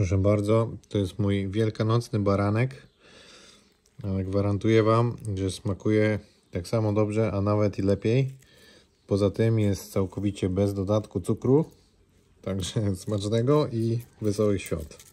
Proszę bardzo, to jest mój wielkanocny baranek. Ale gwarantuję Wam, że smakuje tak samo dobrze, a nawet i lepiej. Poza tym jest całkowicie bez dodatku cukru. Także smacznego i wesołych świąt.